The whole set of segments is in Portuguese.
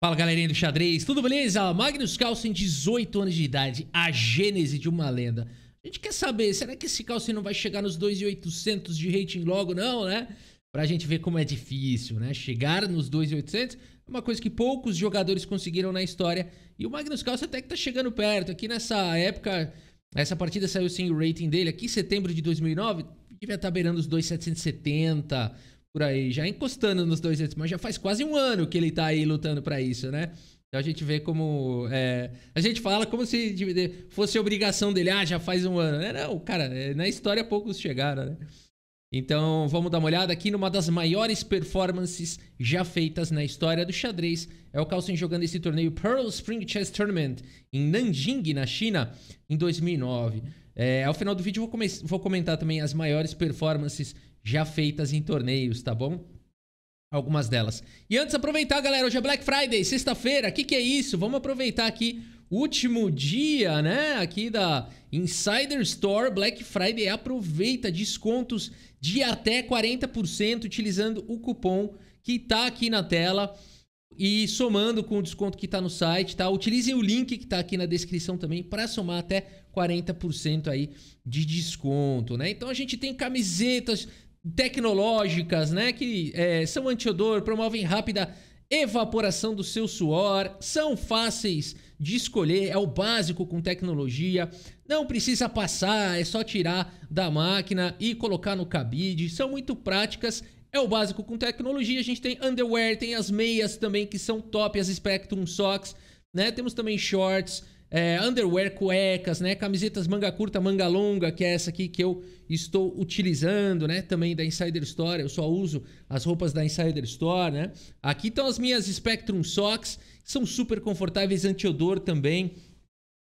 Fala galerinha do xadrez, tudo beleza? Magnus Carlsen, 18 anos de idade, a gênese de uma lenda. A gente quer saber, será que esse Carlsen não vai chegar nos 2.800 de rating logo não, né? Pra gente ver como é difícil, né? Chegar nos 2.800 é uma coisa que poucos jogadores conseguiram na história. E o Magnus Carlsen até que tá chegando perto. Aqui nessa época, essa partida saiu sem o rating dele. Aqui em setembro de 2009, devia estar tá beirando os 2.770, por aí, já encostando nos 200, mas já faz quase um ano que ele tá aí lutando para isso, né? Então a gente vê como. É, a gente fala como se fosse obrigação dele, ah, já faz um ano. Né? Não, cara, é, na história poucos chegaram, né? Então vamos dar uma olhada aqui numa das maiores performances já feitas na história do xadrez. É o Carlsen jogando esse torneio Pearl Spring Chess Tournament em Nanjing, na China, em 2009. É, ao final do vídeo vou, vou comentar também as maiores performances já feitas em torneios, tá bom? Algumas delas. E antes de aproveitar, galera, hoje é Black Friday, sexta-feira, o que, que é isso? Vamos aproveitar aqui último dia, né, aqui da Insider Store Black Friday. Aproveita descontos de até 40% utilizando o cupom que tá aqui na tela e somando com o desconto que tá no site, tá? Utilizem o link que tá aqui na descrição também para somar até 40% aí de desconto, né? Então a gente tem camisetas, tecnológicas, né? Que é, são antiodor, promovem rápida evaporação do seu suor, são fáceis de escolher, é o básico com tecnologia, não precisa passar, é só tirar da máquina e colocar no cabide, são muito práticas. É o básico com tecnologia. A gente tem underwear, tem as meias também que são top, as Spectrum Socks, né? Temos também shorts, é, underwear, cuecas, né? Camisetas manga curta, manga longa, que é essa aqui que eu estou utilizando, né? Também da Insider Store, eu só uso as roupas da Insider Store, né? Aqui estão as minhas Spectrum Socks, são super confortáveis, anti-odor também.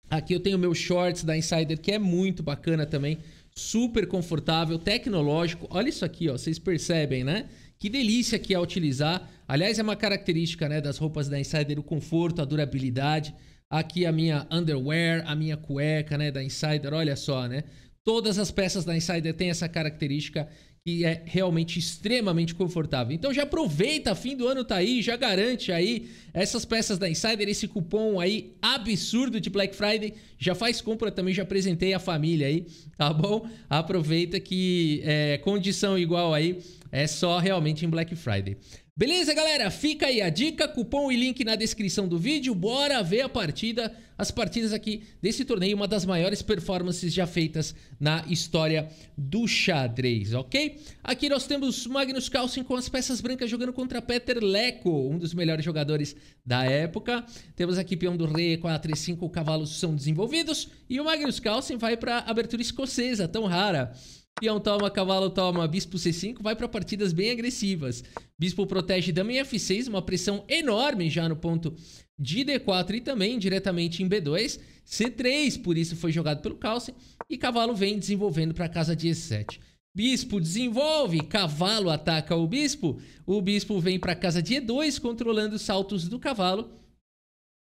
Aqui eu tenho meus shorts da Insider, que é muito bacana também, super confortável, tecnológico. Olha isso aqui, ó, vocês percebem, né? Que delícia que é utilizar. Aliás, é uma característica, né, das roupas da Insider, o conforto, a durabilidade aqui a minha underwear, a minha cueca, né, da Insider, olha só, né? Todas as peças da Insider têm essa característica que é realmente extremamente confortável. Então já aproveita, fim do ano tá aí, já garante aí essas peças da Insider, esse cupom aí absurdo de Black Friday. Já faz compra também, já apresentei a família aí, tá bom? Aproveita que é, condição igual aí é só realmente em Black Friday. Beleza, galera? Fica aí a dica, cupom e link na descrição do vídeo. Bora ver a partida, as partidas aqui desse torneio, uma das maiores performances já feitas na história do xadrez, ok? Aqui nós temos Magnus Carlsen com as peças brancas jogando contra Peter Leco, um dos melhores jogadores da época. Temos aqui peão do rei, 4 e 5 cavalos são desenvolvidos e o Magnus Carlsen vai para a abertura escocesa, tão rara. Peão toma, cavalo toma, bispo C5, vai para partidas bem agressivas. Bispo protege dama em F6, uma pressão enorme já no ponto de D4 e também diretamente em B2. C3, por isso foi jogado pelo Calce. E cavalo vem desenvolvendo para casa de E7. Bispo desenvolve, cavalo ataca o bispo. O bispo vem para casa de E2, controlando os saltos do cavalo.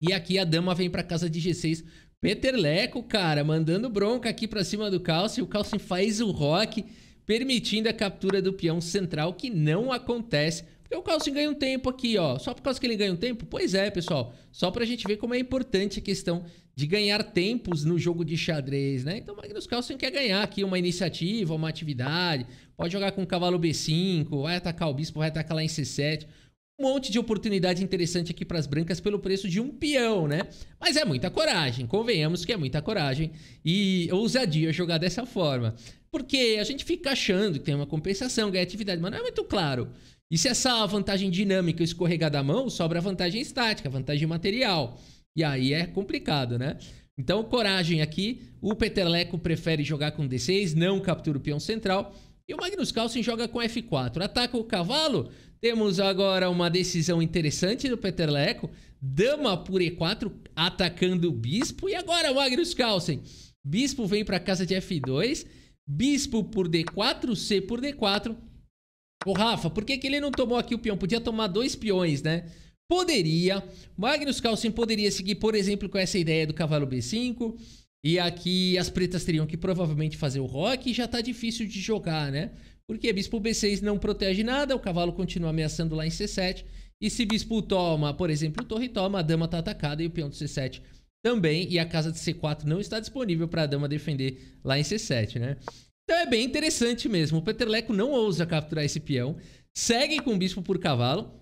E aqui a dama vem para casa de G6, Peterleco, cara, mandando bronca aqui pra cima do Calcio. O Calcio faz o rock, permitindo a captura do peão central, que não acontece. Porque o Calcio ganha um tempo aqui, ó. Só por causa que ele ganha um tempo? Pois é, pessoal. Só pra gente ver como é importante a questão de ganhar tempos no jogo de xadrez, né? Então o Magnus Carlsen quer ganhar aqui uma iniciativa, uma atividade. Pode jogar com o cavalo B5, vai atacar o bispo, vai atacar lá em C7 um monte de oportunidade interessante aqui para as brancas pelo preço de um peão, né? Mas é muita coragem, convenhamos que é muita coragem e ousadia jogar dessa forma. Porque a gente fica achando que tem uma compensação, ganha atividade, mas não é muito claro. E se essa vantagem dinâmica escorregar da mão, sobra a vantagem estática, a vantagem material. E aí é complicado, né? Então, coragem aqui. O Peteleco prefere jogar com D6, não captura o peão central. E o Magnus Carlsen joga com F4. Ataca o cavalo, temos agora uma decisão interessante do Peter Leco. Dama por E4 atacando o Bispo. E agora Magnus Carlsen. Bispo vem para casa de F2. Bispo por D4, C por D4. o Rafa, por que, que ele não tomou aqui o peão? Podia tomar dois peões, né? Poderia. Magnus Carlsen poderia seguir, por exemplo, com essa ideia do cavalo B5. E aqui as pretas teriam que provavelmente fazer o rock. E já tá difícil de jogar, né? Porque bispo B6 não protege nada, o cavalo continua ameaçando lá em C7. E se bispo toma, por exemplo, torre toma, a dama está atacada e o peão de C7 também. E a casa de C4 não está disponível para a dama defender lá em C7, né? Então é bem interessante mesmo. O Peterleco não ousa capturar esse peão. Segue com o bispo por cavalo.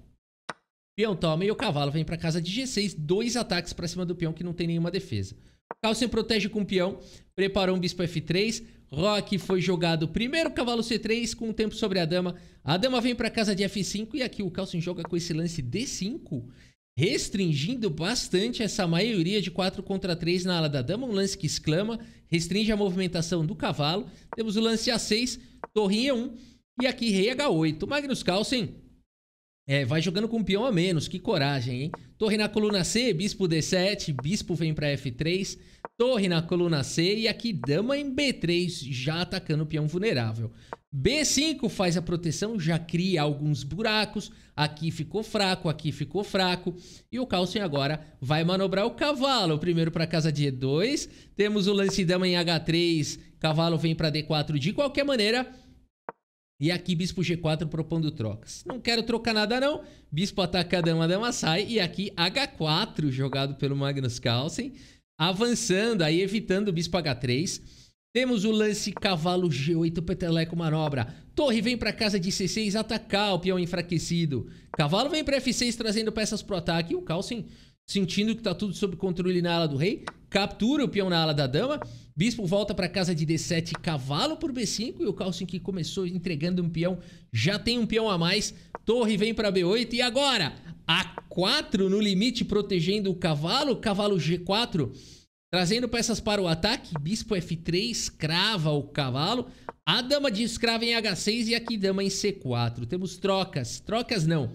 Peão toma e o cavalo vem para casa de G6. Dois ataques para cima do peão que não tem nenhuma defesa. Carlsen protege com o peão. Preparou um bispo F3. Rock foi jogado o primeiro cavalo C3 com o tempo sobre a dama. A dama vem para casa de F5 e aqui o Carlsen joga com esse lance D5, restringindo bastante essa maioria de 4 contra 3 na ala da dama. Um lance que exclama, restringe a movimentação do cavalo. Temos o lance A6, torrinha 1 e aqui rei H8. Magnus Carlsen é, vai jogando com um peão a menos, que coragem, hein? Torre na coluna C, bispo D7, bispo vem pra F3, torre na coluna C e aqui dama em B3, já atacando o peão vulnerável. B5 faz a proteção, já cria alguns buracos, aqui ficou fraco, aqui ficou fraco, e o Carlsen agora vai manobrar o cavalo, primeiro para casa de E2, temos o lance dama em H3, cavalo vem para D4 de qualquer maneira, e aqui bispo G4 propondo trocas. Não quero trocar nada não. Bispo ataca a dama, a dama sai. E aqui H4 jogado pelo Magnus Carlsen. Avançando, aí evitando o bispo H3. Temos o lance cavalo G8, peteleco manobra. Torre vem para casa de C6 atacar o peão enfraquecido. Cavalo vem para F6 trazendo peças pro ataque. E o Carlsen sentindo que está tudo sob controle na ala do rei, captura o peão na ala da dama, bispo volta para casa de D7, cavalo por B5 e o em que começou entregando um peão, já tem um peão a mais, torre vem para B8 e agora A4 no limite protegendo o cavalo, cavalo G4 trazendo peças para o ataque, bispo F3 crava o cavalo, a dama de escrava em H6 e aqui dama em C4. Temos trocas, trocas não.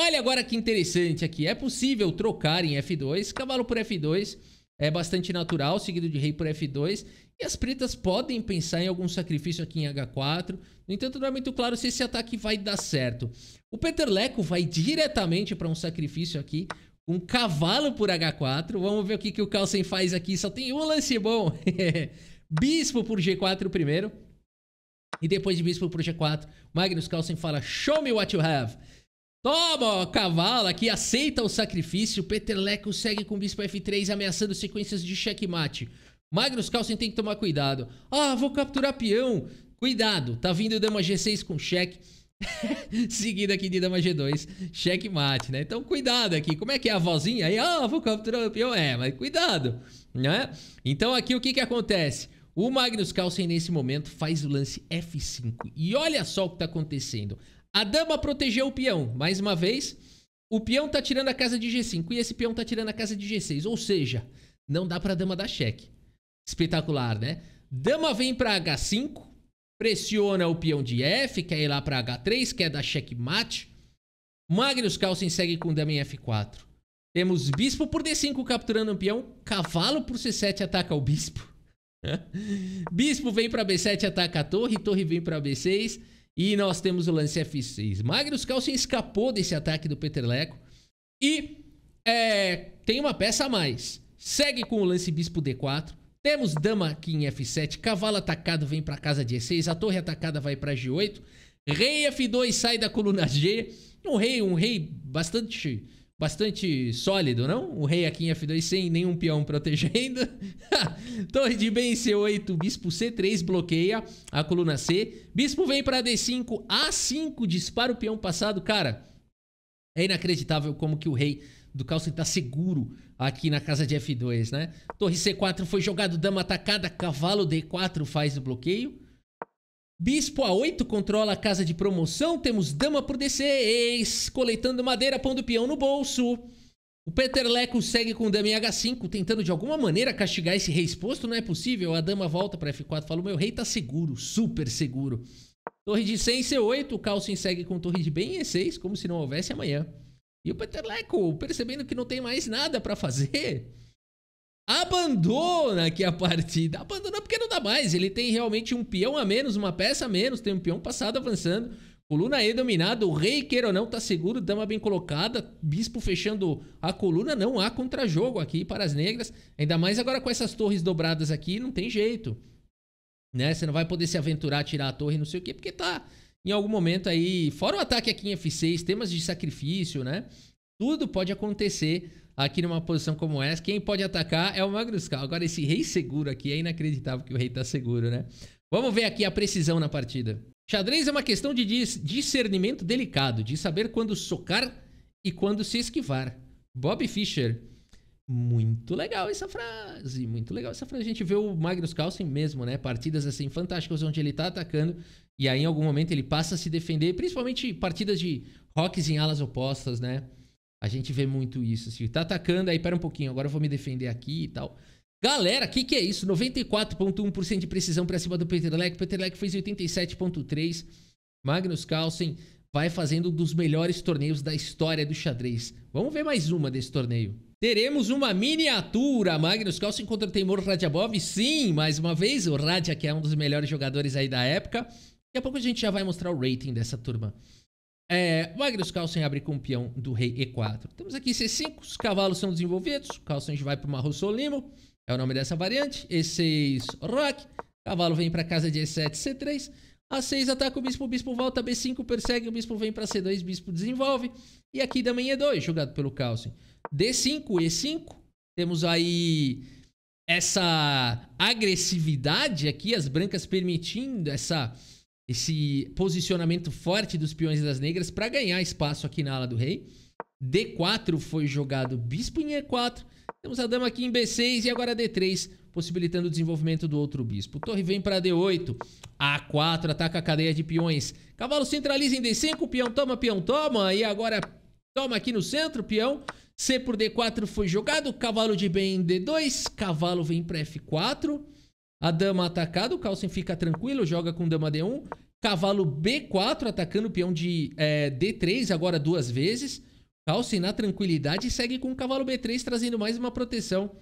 Olha agora que interessante aqui. É possível trocar em F2, cavalo por F2 é bastante natural, seguido de rei por F2. E as pretas podem pensar em algum sacrifício aqui em H4. No entanto, não é muito claro se esse ataque vai dar certo. O Peter Leco vai diretamente para um sacrifício aqui. Um cavalo por H4. Vamos ver o que, que o Carlsen faz aqui. Só tem um lance bom. bispo por G4 primeiro. E depois de bispo por G4, Magnus Carlsen fala, show me what you have. Toma, cavalo aqui, aceita o sacrifício. Peteleco segue com o bispo F3 ameaçando sequências de checkmate. Magnus Carlsen tem que tomar cuidado. Ah, vou capturar peão. Cuidado, tá vindo dama G6 com cheque. Seguido aqui de dama G2, checkmate, né? Então cuidado aqui. Como é que é a vozinha? Aí, ah, vou capturar o peão. É, mas cuidado, né? Então aqui o que que acontece? O Magnus Carlsen nesse momento faz o lance F5. E olha só o que tá acontecendo. A dama protegeu o peão, mais uma vez. O peão tá tirando a casa de G5 e esse peão tá tirando a casa de G6. Ou seja, não dá pra dama dar cheque. Espetacular, né? Dama vem pra H5, pressiona o peão de F, quer ir lá pra H3, quer dar checkmate. Magnus Carlsen segue com dama em F4. Temos bispo por D5 capturando o peão, cavalo por C7 ataca o bispo. bispo vem pra B7 ataca a torre, torre vem pra B6. E nós temos o lance F6. Magnus Carlsen escapou desse ataque do Peterleco. E é, tem uma peça a mais. Segue com o lance bispo D4. Temos dama aqui em F7. Cavalo atacado vem para casa de E6. A torre atacada vai para G8. Rei F2 sai da coluna G. Um rei, um rei bastante bastante sólido, não? O rei aqui em F2 sem nenhum peão protegendo. Torre de bem C8, bispo C3 bloqueia a coluna C. Bispo vem para D5, A5 dispara o peão passado. Cara, é inacreditável como que o rei do Calcio está seguro aqui na casa de F2, né? Torre C4 foi jogado, dama atacada, cavalo D4 faz o bloqueio. Bispo A8 controla a casa de promoção. Temos Dama por D6, coletando madeira, pondo peão no bolso. O Peterleco segue com Dama em H5, tentando de alguma maneira castigar esse rei exposto. Não é possível. A Dama volta para F4 fala: Meu rei tá seguro, super seguro. Torre de 100 C8. O Calcin segue com Torre de bem em E6, como se não houvesse amanhã. E o Peterleco, percebendo que não tem mais nada para fazer, abandona aqui a partida. Abandona porque não dá mais. Ele tem realmente um peão a menos, uma peça a menos. Tem um peão passado avançando. Coluna E dominada. O rei, queira ou não, tá seguro. Dama bem colocada. Bispo fechando a coluna. Não há contra-jogo aqui para as negras. Ainda mais agora com essas torres dobradas aqui. Não tem jeito. Né? Você não vai poder se aventurar a tirar a torre, não sei o quê, porque tá em algum momento aí. Fora o ataque aqui em F6, temas de sacrifício, né? Tudo pode acontecer aqui numa posição como essa. Quem pode atacar é o Magnus Carl. Agora, esse rei seguro aqui é inacreditável que o rei tá seguro, né? Vamos ver aqui a precisão na partida. Xadrez é uma questão de discernimento delicado, de saber quando socar e quando se esquivar. Bob Fischer. Muito legal essa frase, muito legal essa frase. A gente vê o Magnus Carlsen mesmo, né? Partidas assim fantásticas onde ele tá atacando e aí em algum momento ele passa a se defender, principalmente partidas de rocks em alas opostas, né? A gente vê muito isso. Assim, tá atacando, aí pera um pouquinho, agora eu vou me defender aqui e tal. Galera, o que, que é isso? 94,1% de precisão para cima do Peterlec. Peterlec fez 87,3%. Magnus Carlsen vai fazendo um dos melhores torneios da história do xadrez. Vamos ver mais uma desse torneio. Teremos uma miniatura. Magnus Carlsen contra o Teimur Radjabov. Sim, mais uma vez, o Radja, que é um dos melhores jogadores aí da época. Daqui a pouco a gente já vai mostrar o rating dessa turma. É, o Agnus Carlsen abre com o peão do rei E4. Temos aqui C5, os cavalos são desenvolvidos. O Carlsen vai para o Marrosso Limo, é o nome dessa variante. E6, Rock. Cavalo vem para casa de E7, C3. A6 ataca o bispo, o bispo volta, B5 persegue, o bispo vem para C2, bispo desenvolve. E aqui também E2, jogado pelo Carlsen. D5, E5. Temos aí essa agressividade aqui, as brancas permitindo essa esse posicionamento forte dos peões das negras para ganhar espaço aqui na ala do rei. D4 foi jogado bispo em E4. Temos a dama aqui em B6 e agora D3, possibilitando o desenvolvimento do outro bispo. Torre vem para D8. A4 ataca a cadeia de peões. Cavalo centraliza em D5. Peão toma, peão toma. E agora toma aqui no centro, peão. C por D4 foi jogado. Cavalo de bem em D2. Cavalo vem para F4. A dama atacada, o Carlsen fica tranquilo, joga com dama D1. Cavalo B4 atacando o peão de é, D3 agora duas vezes. Carlsen na tranquilidade segue com o cavalo B3 trazendo mais uma proteção.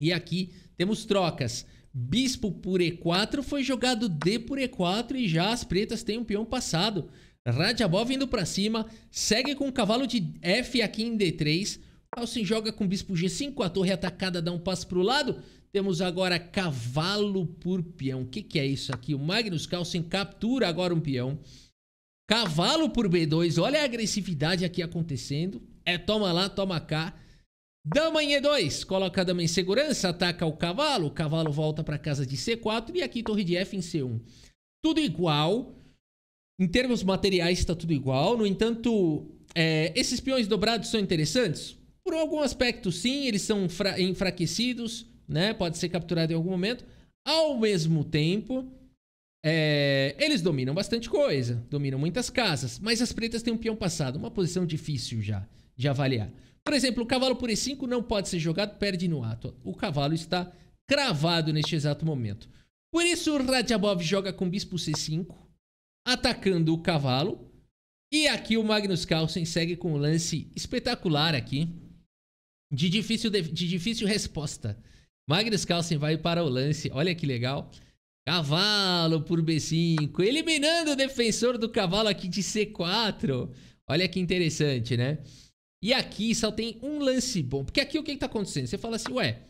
E aqui temos trocas. Bispo por E4 foi jogado D por E4 e já as pretas têm um peão passado. Radjabov indo para cima, segue com o cavalo de F aqui em D3. Carlsen joga com bispo G5, a torre atacada dá um passo para o lado. Temos agora cavalo por peão. O que, que é isso aqui? O Magnus Carlsen captura agora um peão. Cavalo por B2. Olha a agressividade aqui acontecendo. É toma lá, toma cá. Dama em E2, coloca a dama em segurança, ataca o cavalo, o cavalo volta para casa de C4 e aqui torre de F em C1. Tudo igual, em termos materiais está tudo igual, no entanto, é, esses peões dobrados são interessantes? Por algum aspecto sim, eles são enfraquecidos, né? Pode ser capturado em algum momento. Ao mesmo tempo, é, eles dominam bastante coisa, dominam muitas casas, mas as pretas têm um peão passado, uma posição difícil já de avaliar. Por exemplo, o cavalo por E5 não pode ser jogado, perde no ato. O cavalo está cravado neste exato momento. Por isso, o Radjabov joga com bispo C5, atacando o cavalo. E aqui o Magnus Carlsen segue com um lance espetacular aqui, de difícil, de, de difícil resposta. Magnus Carlsen vai para o lance. Olha que legal. Cavalo por B5. Eliminando o defensor do cavalo aqui de C4. Olha que interessante, né? E aqui só tem um lance bom. Porque aqui o que está acontecendo? Você fala assim, ué,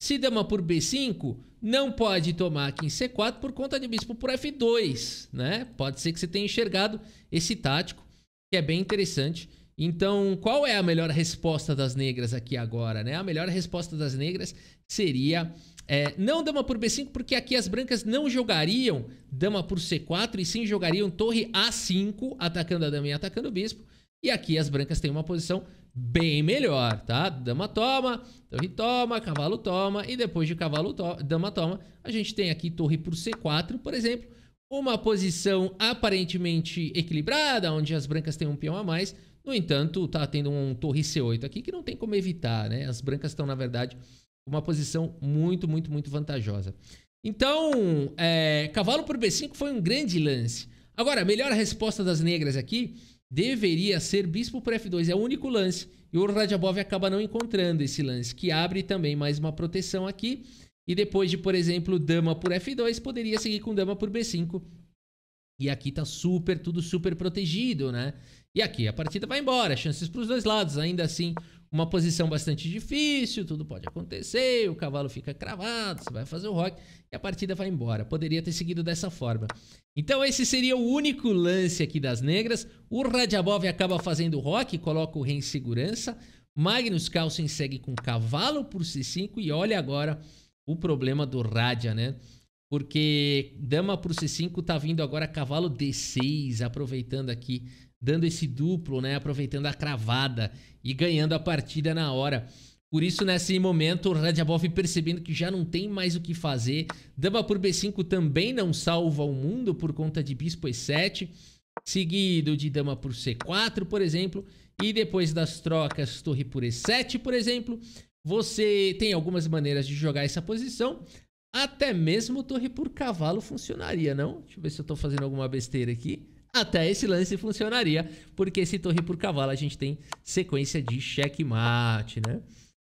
se dama por B5, não pode tomar aqui em C4 por conta de bispo por F2, né? Pode ser que você tenha enxergado esse tático, que é bem interessante. Então, qual é a melhor resposta das negras aqui agora, né? A melhor resposta das negras seria é, não dama por B5, porque aqui as brancas não jogariam dama por C4 e sim jogariam torre A5, atacando a dama e atacando o bispo. E aqui as brancas têm uma posição bem melhor, tá? Dama toma, torre toma, cavalo toma e depois de cavalo to dama toma, a gente tem aqui torre por C4, por exemplo, uma posição aparentemente equilibrada, onde as brancas têm um peão a mais, no entanto, tá tendo um torre C8 aqui que não tem como evitar, né? As brancas estão, na verdade, uma posição muito, muito, muito vantajosa. Então, é, cavalo por B5 foi um grande lance. Agora, a melhor resposta das negras aqui deveria ser bispo por F2. É o único lance. E o Radjabov acaba não encontrando esse lance, que abre também mais uma proteção aqui. E depois de, por exemplo, dama por F2, poderia seguir com dama por B5. E aqui tá super, tudo super protegido, né? E aqui a partida vai embora, chances para os dois lados, ainda assim uma posição bastante difícil, tudo pode acontecer, o cavalo fica cravado, você vai fazer o rock e a partida vai embora. Poderia ter seguido dessa forma. Então esse seria o único lance aqui das negras. O Radjabov acaba fazendo o rock, coloca o rei em segurança. Magnus Carlsen segue com cavalo por C5 e olha agora o problema do Radja, né? Porque dama por C5 tá vindo agora cavalo D6, aproveitando aqui dando esse duplo, né? Aproveitando a cravada e ganhando a partida na hora. Por isso, nesse momento, o Radjabov percebendo que já não tem mais o que fazer. Dama por B5 também não salva o mundo por conta de Bispo E7. Seguido de Dama por C4, por exemplo. E depois das trocas, Torre por E7, por exemplo. Você tem algumas maneiras de jogar essa posição. Até mesmo Torre por Cavalo funcionaria, não? Deixa eu ver se eu estou fazendo alguma besteira aqui. Até esse lance funcionaria, porque se torre por cavalo a gente tem sequência de checkmate, né?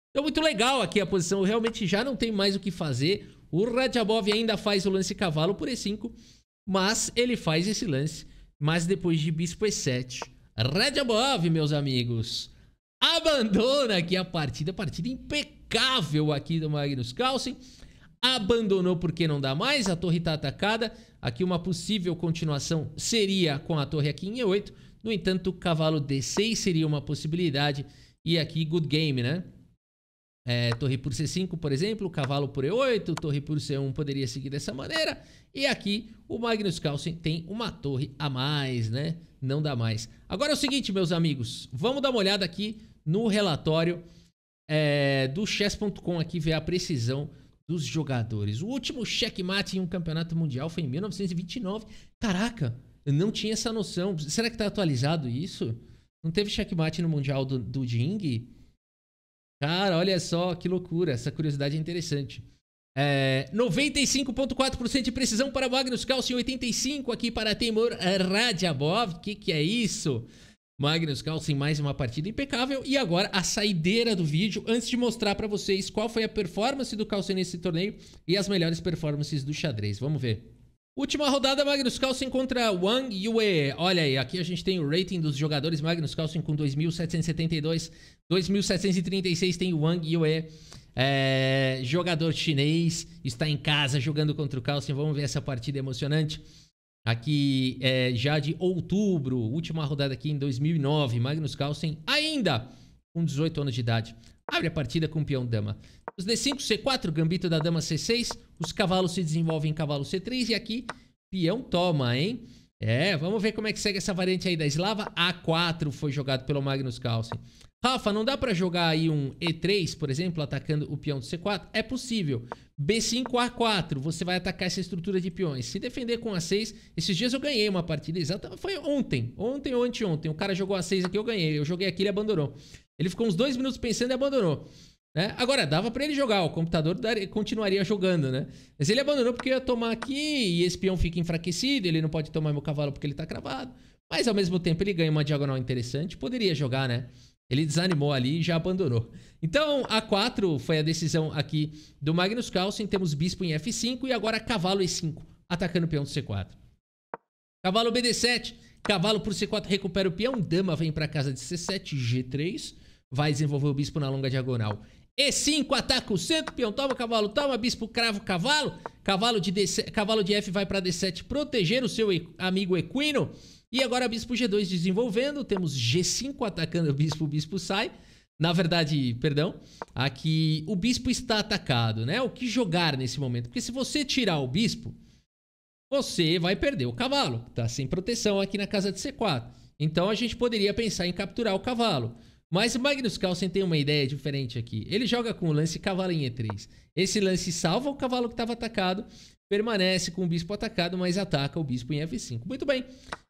Então muito legal aqui a posição, realmente já não tem mais o que fazer. O Radjabov ainda faz o lance cavalo por E5, mas ele faz esse lance, mas depois de bispo E7. Radjabov, meus amigos, abandona aqui a partida, partida impecável aqui do Magnus Carlsen abandonou porque não dá mais, a torre está atacada. Aqui uma possível continuação seria com a torre aqui em E8. No entanto, cavalo D6 seria uma possibilidade. E aqui, good game, né? É, torre por C5, por exemplo, cavalo por E8, torre por C1 poderia seguir dessa maneira. E aqui o Magnus Carlsen tem uma torre a mais, né? Não dá mais. Agora é o seguinte, meus amigos, vamos dar uma olhada aqui no relatório é, do chess.com aqui, ver a precisão dos jogadores. O último checkmate em um campeonato mundial foi em 1929. Caraca, eu não tinha essa noção. Será que tá atualizado isso? Não teve checkmate no mundial do, do Jing? Cara, olha só que loucura. Essa curiosidade é interessante. É, 95,4% de precisão para Magnus Carlsen, 85% aqui para Teimur Radjabov. O que, que é isso? Magnus Carlsen mais uma partida impecável e agora a saideira do vídeo antes de mostrar para vocês qual foi a performance do Carlsen nesse torneio e as melhores performances do xadrez. Vamos ver. Última rodada, Magnus Carlsen contra Wang Yue. Olha aí, aqui a gente tem o rating dos jogadores. Magnus Carlsen com 2.772, 2.736 tem o Wang Yue. É, jogador chinês, está em casa jogando contra o Carlsen. Vamos ver essa partida emocionante aqui é, já de outubro, última rodada aqui em 2009, Magnus Carlsen ainda com 18 anos de idade. Abre a partida com o peão dama. Os D5, C4, gambito da dama C6, os cavalos se desenvolvem em cavalo C3 e aqui peão toma, hein? É, vamos ver como é que segue essa variante aí da eslava. A4 foi jogado pelo Magnus Carlsen. Rafa, não dá para jogar aí um E3, por exemplo, atacando o peão do C4? É possível. B5, A4, você vai atacar essa estrutura de peões. Se defender com A6, esses dias eu ganhei uma partida exata, foi ontem, ontem ou anteontem. O cara jogou A6 aqui, eu ganhei. Eu joguei aqui, ele abandonou. Ele ficou uns dois minutos pensando e abandonou. Né? Agora, dava para ele jogar, o computador daria, continuaria jogando, né? Mas ele abandonou porque ia tomar aqui e esse peão fica enfraquecido, ele não pode tomar meu cavalo porque ele tá cravado. Mas ao mesmo tempo ele ganha uma diagonal interessante, poderia jogar, né? Ele desanimou ali e já abandonou. Então, A4 foi a decisão aqui do Magnus Carlsen. Temos Bispo em F5 e agora Cavalo E5, atacando o peão do C4. Cavalo BD7, cavalo por C4 recupera o peão. Dama vem para casa de C7, G3. Vai desenvolver o bispo na longa diagonal. E5, ataca o centro, peão toma, cavalo toma, bispo cravo, cavalo. Cavalo de, D7, cavalo de F vai para D7 proteger o seu amigo equino. E agora bispo G2 desenvolvendo, temos G5 atacando o bispo, o bispo sai. Na verdade, perdão, aqui o bispo está atacado, né? O que jogar nesse momento? Porque se você tirar o bispo, você vai perder o cavalo, que está sem proteção aqui na casa de C4. Então a gente poderia pensar em capturar o cavalo. Mas o Magnus Carlsen tem uma ideia diferente aqui. Ele joga com o lance cavalo em E3. Esse lance salva o cavalo que estava atacado, permanece com o bispo atacado, mas ataca o bispo em F5. Muito bem.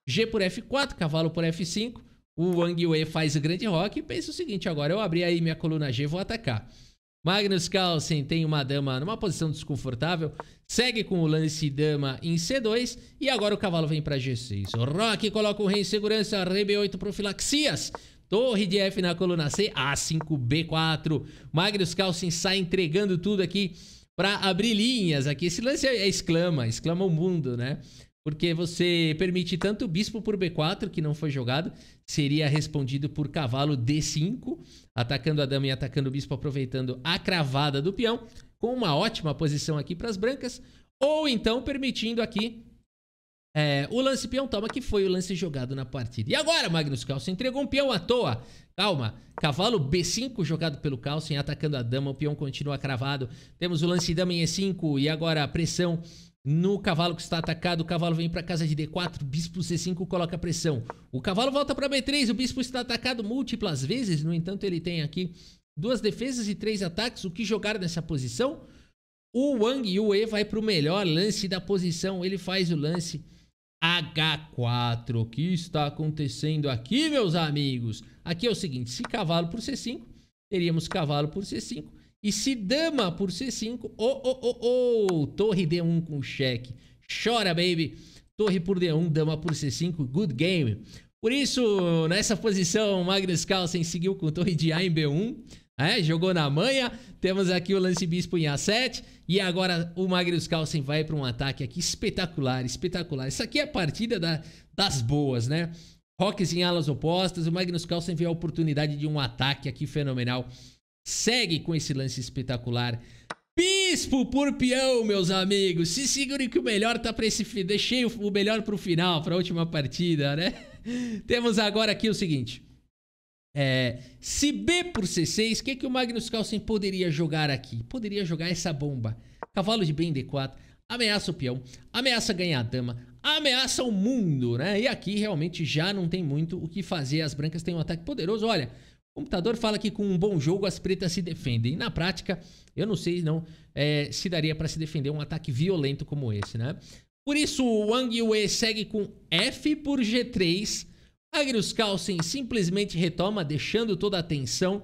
G por F4, cavalo por F5. O Wang Wei faz o grande rock e pensa o seguinte: agora eu abri aí minha coluna G, vou atacar. Magnus Carlsen tem uma dama numa posição desconfortável, segue com o lance dama em C2 e agora o cavalo vem para G6. O Rock coloca o rei em segurança, rei B8 profilaxias. Torre de F na coluna C, A5, B4. Magnus Carlsen sai entregando tudo aqui para abrir linhas aqui. Esse lance é exclama, exclama o mundo, né? porque você permite tanto o bispo por B4, que não foi jogado, seria respondido por cavalo D5, atacando a dama e atacando o bispo, aproveitando a cravada do peão, com uma ótima posição aqui para as brancas, ou então permitindo aqui é, o lance peão toma, que foi o lance jogado na partida. E agora, Magnus Carlsen entregou um peão à toa. Calma, cavalo B5 jogado pelo Carlsen, atacando a dama, o peão continua cravado. Temos o lance dama em E5 e agora a pressão no cavalo que está atacado, o cavalo vem para casa de D4, bispo C5 coloca pressão. O cavalo volta para B3, o bispo está atacado múltiplas vezes, no entanto ele tem aqui duas defesas e três ataques, o que jogar nessa posição? O Wang Yue vai para o melhor lance da posição, ele faz o lance H4. O que está acontecendo aqui, meus amigos? Aqui é o seguinte, se cavalo por C5, teríamos cavalo por C5, e se dama por C5. Oh, oh, oh, oh! Torre D1 com cheque. Chora, baby. Torre por D1, dama por C5. Good game. Por isso, nessa posição, Magnus Carlsen seguiu com torre de A em B1. É, né? jogou na manha. Temos aqui o lance bispo em A7. E agora o Magnus Carlsen vai para um ataque aqui espetacular, espetacular. Isso aqui é a partida da, das boas, né? Rocks em alas opostas. O Magnus Carlsen vê a oportunidade de um ataque aqui fenomenal segue com esse lance espetacular. Bispo por peão, meus amigos. Se segure que o melhor tá pra esse. Deixei o melhor pro final, pra última partida, né? Temos agora aqui o seguinte. É, se B por C6, o que, que o Magnus Carlsen poderia jogar aqui? Poderia jogar essa bomba. Cavalo de bem D4, ameaça o peão, ameaça ganhar a dama, ameaça o mundo, né? E aqui realmente já não tem muito o que fazer. As brancas têm um ataque poderoso. Olha, o computador fala que com um bom jogo as pretas se defendem. E na prática, eu não sei não é, se daria para se defender um ataque violento como esse, né? Por isso, o Wang Yue segue com F por G3. Magnus Carlsen simplesmente retoma, deixando toda a atenção.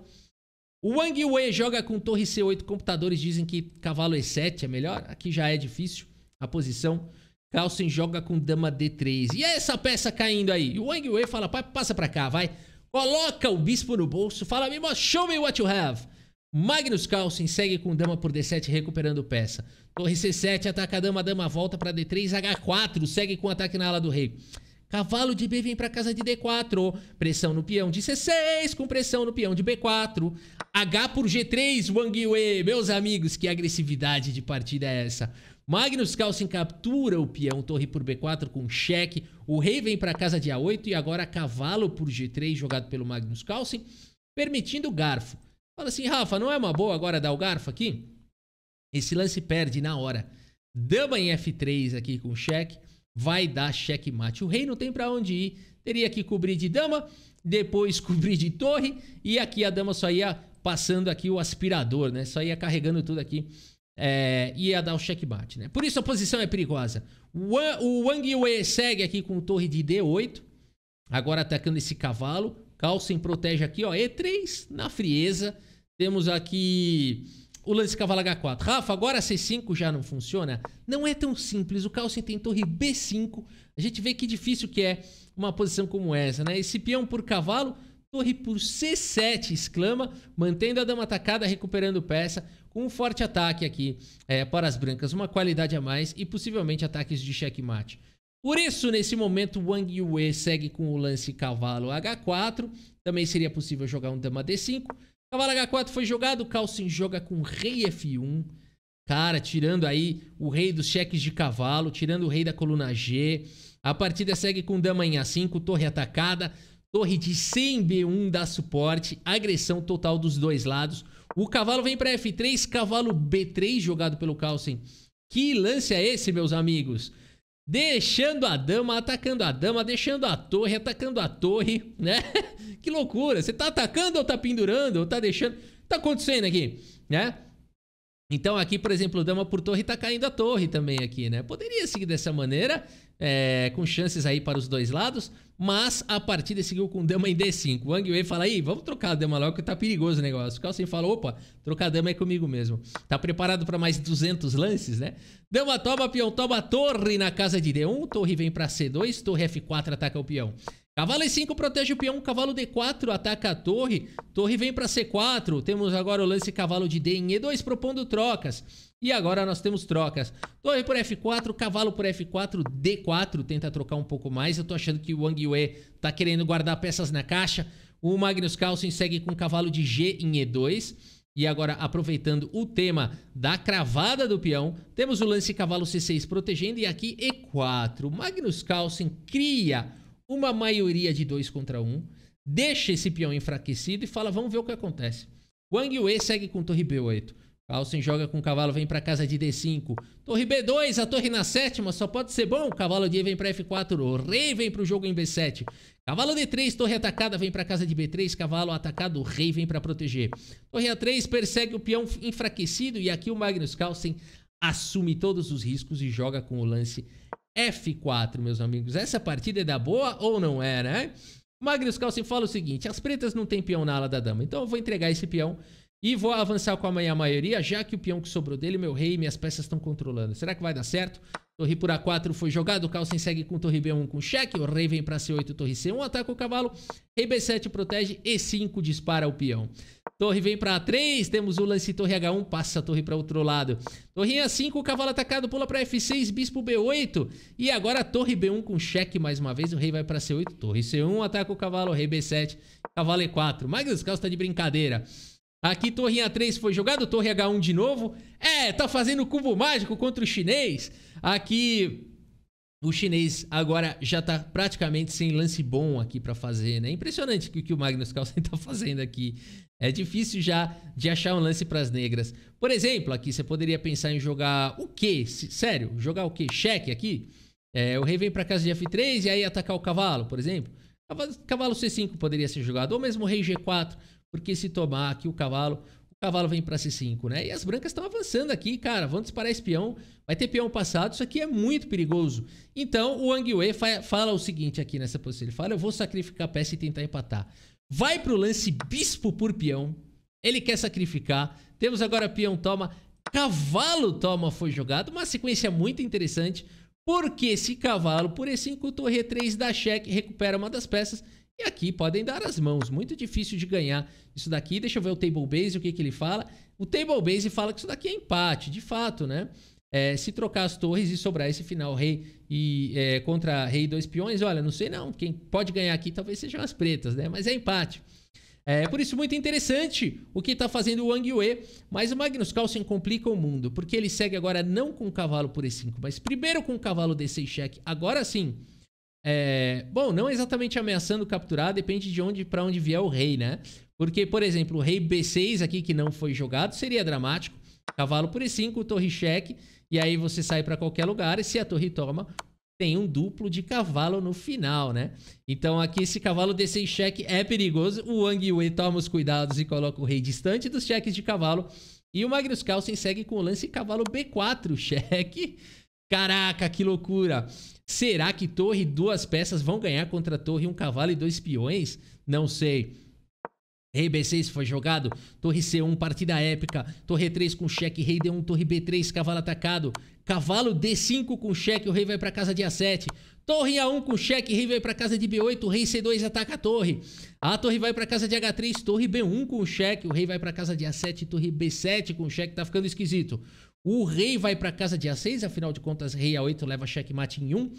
O Wang Yue joga com torre C8. Computadores dizem que cavalo E7 é melhor. Aqui já é difícil a posição. Carlsen joga com dama D3. E é essa peça caindo aí. O Wang Yue fala, passa pra cá, vai. Coloca o bispo no bolso, fala mesmo, show me what you have. Magnus Carlsen segue com dama por D7 recuperando peça. Torre C7 ataca a dama, a dama volta para D3, H4 segue com ataque na ala do rei. Cavalo de B vem para casa de D4, pressão no peão de C6 com pressão no peão de B4. H por G3, Wang Yue, meus amigos, que agressividade de partida é essa? Magnus Carlsen captura o peão, torre por B4 com cheque. O rei vem para casa de A8 e agora cavalo por G3 jogado pelo Magnus Carlsen, permitindo o garfo. Fala assim, Rafa, não é uma boa agora dar o garfo aqui? Esse lance perde na hora. Dama em F3 aqui com cheque. Vai dar xeque-mate. O rei não tem para onde ir. Teria que cobrir de dama, depois cobrir de torre. E aqui a dama só ia passando aqui o aspirador, né? Só ia carregando tudo aqui é, ia dar o checkmate. Né? Por isso a posição é perigosa. O, Wang Yue segue aqui com torre de D8. Agora atacando esse cavalo. Carlsen protege aqui, ó. E3 na frieza. Temos aqui o lance cavalo H4. Rafa, agora C5 já não funciona? Não é tão simples. O Carlsen tem torre B5. A gente vê que difícil que é uma posição como essa, né? Esse peão por cavalo, torre por C7, exclama, mantendo a dama atacada, recuperando peça com Um forte ataque aqui é, para as brancas, uma qualidade a mais e possivelmente ataques de checkmate. Por isso, nesse momento, Wang Yue segue com o lance cavalo H4. Também seria possível jogar um dama D5. Cavalo H4 foi jogado, Calcin joga com rei F1. Cara, tirando aí o rei dos cheques de cavalo, tirando o rei da coluna G. A partida segue com dama em A5, torre atacada, torre de 100 B1 dá suporte, agressão total dos dois lados. O cavalo vem para F3, cavalo B3 jogado pelo Carlsen. Que lance é esse, meus amigos? Deixando a dama, atacando a dama, deixando a torre, atacando a torre, né? que loucura. Você tá atacando ou tá pendurando ou tá deixando? Tá acontecendo aqui, né? Então aqui, por exemplo, dama por torre está caindo a torre também aqui, né? Poderia seguir dessa maneira, é, com chances aí para os dois lados, mas a partida seguiu com dama em D5. Wang Wei fala aí, vamos trocar a dama logo que tá perigoso o negócio. Carlson fala, opa, trocar a dama é comigo mesmo. Tá preparado para mais 200 lances, né? Dama toma, peão toma torre na casa de D1, torre vem para C2, torre F4 ataca o peão. Cavalo E5 protege o peão, cavalo D4 ataca a torre, torre vem para C4, temos agora o lance cavalo de D em E2 propondo trocas. E agora nós temos trocas. Torre por F4, cavalo por F4, D4 tenta trocar um pouco mais. Eu tô achando que o Wang Yue tá querendo guardar peças na caixa. O Magnus Carlsen segue com cavalo de G em E2. E agora, aproveitando o tema da cravada do peão, temos o lance cavalo C6 protegendo e aqui E4. Magnus Carlsen cria uma maioria de dois contra um, deixa esse peão enfraquecido e fala: vamos ver o que acontece. Wang Yue segue com torre B8. Carlsen joga com o cavalo, vem para casa de D5. Torre B2, a torre na sétima, só pode ser bom. Cavalo de E vem para F4, o rei vem para o jogo em B7. Cavalo D3, torre atacada, vem para casa de B3. Cavalo atacado, o rei vem para proteger. Torre A3 persegue o peão enfraquecido e aqui o Magnus Carlsen assume todos os riscos e joga com o lance F4, meus amigos. Essa partida é da boa ou não é, né? Magnus Carlsen fala o seguinte: as pretas não tem peão na ala da dama, então eu vou entregar esse peão e vou avançar com a maioria, já que o peão que sobrou dele, meu rei, minhas peças estão controlando. Será que vai dar certo? Torre por A4 foi jogado, Carlsen segue com torre B1 com cheque, o rei vem para C8, torre C1, ataca o cavalo, rei B7 protege, E5 dispara o peão. Torre vem para 3, temos o lance torre H1, passa a torre para outro lado. Torrinha 5, cavalo atacado, pula para F6, bispo B8. E agora torre B1 com cheque mais uma vez, o rei vai para C8, torre C1, ataca o cavalo, rei B7, cavalo E4. Magnus Carlos tá de brincadeira. Aqui torre A3 foi jogado, torre H1 de novo. É, tá fazendo cubo mágico contra o chinês. Aqui o chinês agora já está praticamente sem lance bom aqui para fazer, né? Impressionante o que o Magnus Carlsen está fazendo aqui. É difícil já de achar um lance para as negras. Por exemplo, aqui você poderia pensar em jogar o quê? Sério, jogar o quê? Cheque aqui? É, o rei vem para casa de F3 e aí atacar o cavalo, por exemplo. Cavalo C5 poderia ser jogado, ou mesmo rei G4, porque se tomar aqui o cavalo, Cavalo vem para C5, né? E as brancas estão avançando aqui, cara. Vão disparar esse peão. Vai ter peão passado. Isso aqui é muito perigoso. Então, o Wang Wei fala o seguinte aqui nessa posição. Ele fala, eu vou sacrificar a peça e tentar empatar. Vai pro lance bispo por peão. Ele quer sacrificar. Temos agora peão toma. Cavalo toma foi jogado. Uma sequência muito interessante. Porque esse cavalo por E5, torre E3 da cheque, recupera uma das peças e aqui podem dar as mãos, muito difícil de ganhar isso daqui. Deixa eu ver o Table Base, o que, que ele fala. O Table Base fala que isso daqui é empate, de fato, né? É, se trocar as torres e sobrar esse final rei e é, contra rei e dois peões, olha, não sei não, quem pode ganhar aqui talvez sejam as pretas, né? Mas é empate. É por isso muito interessante o que está fazendo o Wang Yue, mas o Magnus Carlsen complica o mundo, porque ele segue agora não com o cavalo por E5, mas primeiro com o cavalo D6 cheque, agora sim é, bom, não exatamente ameaçando capturar, depende de onde para onde vier o rei, né? Porque, por exemplo, o rei B6 aqui que não foi jogado seria dramático. Cavalo por E5, torre cheque, e aí você sai para qualquer lugar e se a torre toma, tem um duplo de cavalo no final, né? Então aqui esse cavalo D6 cheque é perigoso. O Wang Yue toma os cuidados e coloca o rei distante dos cheques de cavalo. E o Magnus Carlsen segue com o lance cavalo B4 cheque Caraca, que loucura! Será que torre e duas peças vão ganhar contra torre, um cavalo e dois peões? Não sei. Rei B6 foi jogado, torre C1, partida épica, torre 3 com cheque, rei D1, torre B3, cavalo atacado, cavalo D5 com cheque, o rei vai para casa de A7, torre A1 com cheque, rei vai para casa de B8, rei C2 ataca a torre, a torre vai para casa de H3, torre B1 com cheque, o rei vai para casa de A7, torre B7 com cheque, tá ficando esquisito. O rei vai para casa de A6, afinal de contas, rei A8 leva checkmate em 1.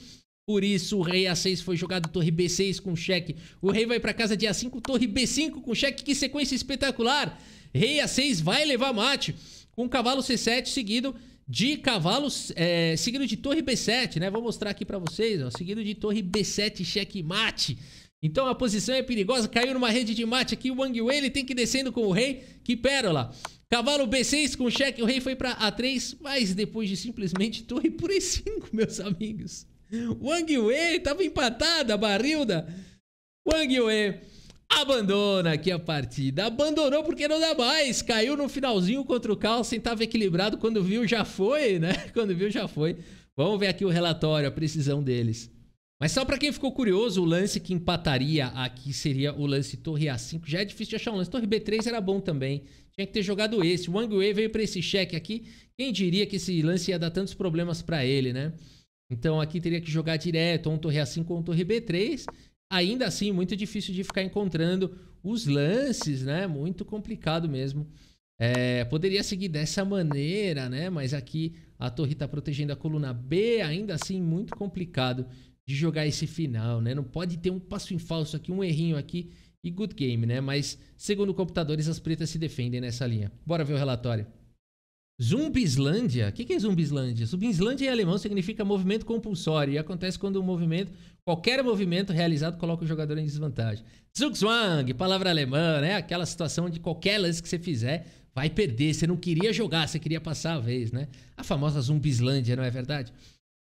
Por isso, o rei A6 foi jogado torre B6 com cheque. O rei vai para casa de A5, torre B5 com cheque. Que sequência espetacular! Rei A6 vai levar mate com cavalo C7 seguido de cavalo, é, seguido de torre B7, né? Vou mostrar aqui para vocês, ó, seguido de torre B7 checkmate. Então a posição é perigosa, caiu numa rede de mate aqui, o Wang Wei ele tem que ir descendo com o rei, que pérola. Cavalo B6 com cheque, o rei foi para A3, mas depois de simplesmente torre por E5, meus amigos. Wang Wei estava empatada, Barrilda. Wang Wei abandona aqui a partida. Abandonou porque não dá mais. Caiu no finalzinho contra o Carlsen, estava equilibrado. Quando viu, já foi, né? Quando viu, já foi. Vamos ver aqui o relatório, a precisão deles. Mas só para quem ficou curioso, o lance que empataria aqui seria o lance torre A5. Já é difícil de achar um lance. Torre B3 era bom também. Tinha que ter jogado esse. O Wang Wei veio para esse cheque aqui. Quem diria que esse lance ia dar tantos problemas para ele, né? Então aqui teria que jogar direto, ou um torre A5 ou um torre B3. Ainda assim, muito difícil de ficar encontrando os lances, né? Muito complicado mesmo. É, poderia seguir dessa maneira, né? Mas aqui a torre está protegendo a coluna B, ainda assim muito complicado de jogar esse final, né? Não pode ter um passo em falso aqui, um errinho aqui e Good Game, né? Mas, segundo computadores, as pretas se defendem nessa linha. Bora ver o relatório. Zumbislândia? O que, que é Zumbislândia? Zumbislândia em alemão significa movimento compulsório e acontece quando um movimento, qualquer movimento realizado coloca o jogador em desvantagem. Zugzwang, palavra alemã, né? Aquela situação de qualquer lance que você fizer vai perder. Você não queria jogar, você queria passar a vez, né? A famosa Zumbislândia, não é verdade?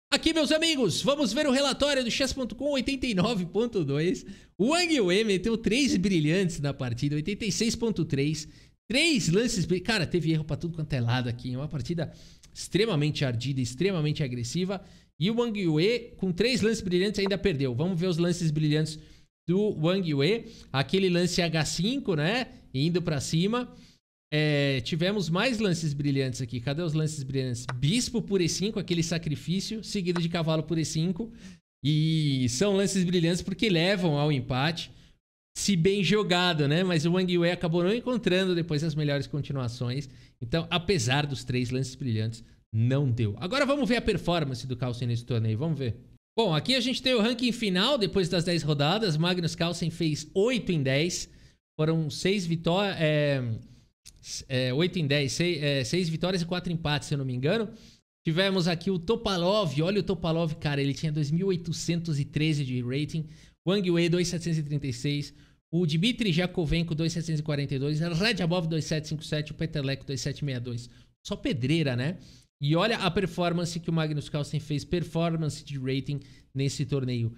Aqui, meus amigos, vamos ver o relatório do chess.com 89.2. O Wang Wei meteu 3 brilhantes na partida, 86.3. 3 lances... Cara, teve erro pra tudo quanto é lado aqui. Uma partida extremamente ardida, extremamente agressiva. E o Wang Yue, com 3 lances brilhantes, ainda perdeu. Vamos ver os lances brilhantes do Wang Yue. Aquele lance H5, né? Indo pra cima. É, tivemos mais lances brilhantes aqui. Cadê os lances brilhantes? Bispo por E5, aquele sacrifício, seguido de cavalo por E5. E são lances brilhantes porque levam ao empate. Se bem jogado, né? Mas o Wang Yue acabou não encontrando depois as melhores continuações. Então, apesar dos três lances brilhantes, não deu. Agora vamos ver a performance do Carlsen nesse torneio. Vamos ver. Bom, aqui a gente tem o ranking final depois das 10 rodadas. Magnus Carlsen fez 8 em 10. Foram 6 vitórias. É é, 8 em 10, 6, é, 6 vitórias e 4 empates, se eu não me engano. Tivemos aqui o Topalov. Olha o Topalov, cara. Ele tinha 2.813 de rating. Wang Wei, 2.736. O Dmitry Jakovenko, 2.742. Radjabov, 2.757. O Peterleco, 2.762. Só pedreira, né? E olha a performance que o Magnus Carlsen fez. Performance de rating nesse torneio.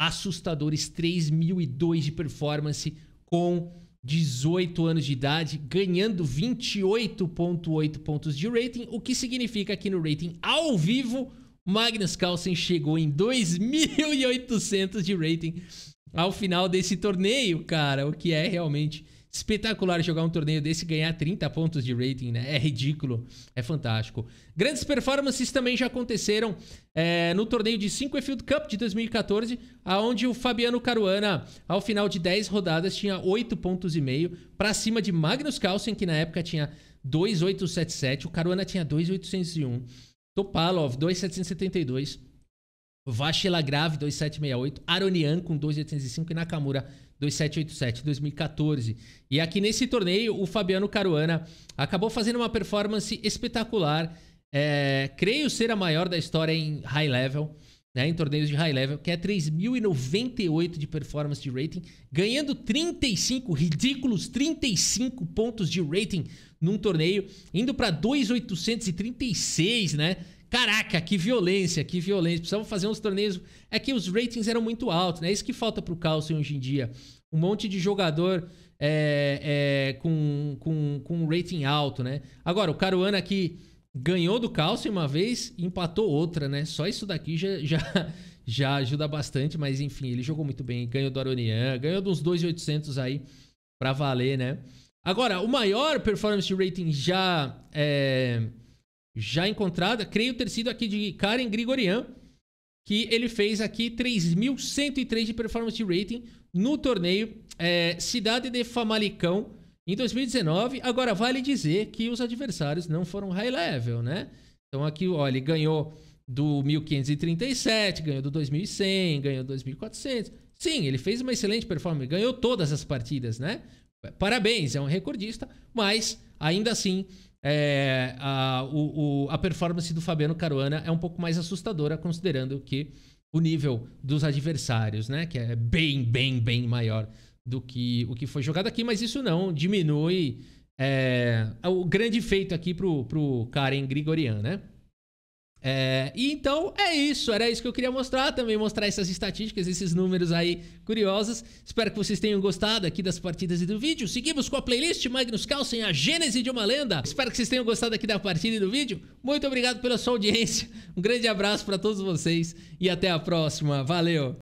Assustadores, 3.002 de performance com 18 anos de idade, ganhando 28,8 pontos de rating, o que significa que no rating ao vivo, Magnus Carlsen chegou em 2.800 de rating ao final desse torneio, cara, o que é realmente espetacular jogar um torneio desse e ganhar 30 pontos de rating, né? É ridículo, é fantástico. Grandes performances também já aconteceram é, no torneio de 5 Field Cup de 2014, aonde o Fabiano Caruana, ao final de 10 rodadas, tinha 8 pontos e meio, para cima de Magnus Carlsen, que na época tinha 2,877, o Caruana tinha 2,801, Topalov 2,772, Vachela Grave 2,768, Aronian com 2,805 e Nakamura 2787 2014. E aqui nesse torneio, o Fabiano Caruana acabou fazendo uma performance espetacular. É, creio ser a maior da história em high level, né, em torneios de high level, que é 3.098 de performance de rating, ganhando 35, ridículos 35 pontos de rating num torneio, indo para 2.836, né? Caraca, que violência, que violência. Precisava fazer uns torneios. É que os ratings eram muito altos, né? É isso que falta pro Carlson hoje em dia. Um monte de jogador é, é, com, com, com rating alto, né? Agora, o Caruana aqui ganhou do Carlson uma vez e empatou outra, né? Só isso daqui já, já, já ajuda bastante, mas enfim, ele jogou muito bem. Ganhou do Aronian, ganhou de uns 2,800 aí pra valer, né? Agora, o maior performance rating já. É, já encontrada, creio ter sido aqui de Karen Grigorian, que ele fez aqui 3.103 de performance rating no torneio é, Cidade de Famalicão em 2019. Agora, vale dizer que os adversários não foram high level, né? Então aqui, olha, ele ganhou do 1537, ganhou do 2100, ganhou do 2400. Sim, ele fez uma excelente performance, ganhou todas as partidas, né? Parabéns, é um recordista, mas ainda assim é, a, o, o, a performance do Fabiano Caruana é um pouco mais assustadora, considerando que o nível dos adversários, né? Que é bem, bem, bem maior do que o que foi jogado aqui, mas isso não diminui é, o grande feito aqui pro, pro Karen Grigorian, né? É, e então é isso, era isso que eu queria mostrar, também mostrar essas estatísticas, esses números aí curiosos. Espero que vocês tenham gostado aqui das partidas e do vídeo. Seguimos com a playlist Magnus Carlsen, a Gênese de uma Lenda. Espero que vocês tenham gostado aqui da partida e do vídeo. Muito obrigado pela sua audiência, um grande abraço para todos vocês e até a próxima. Valeu!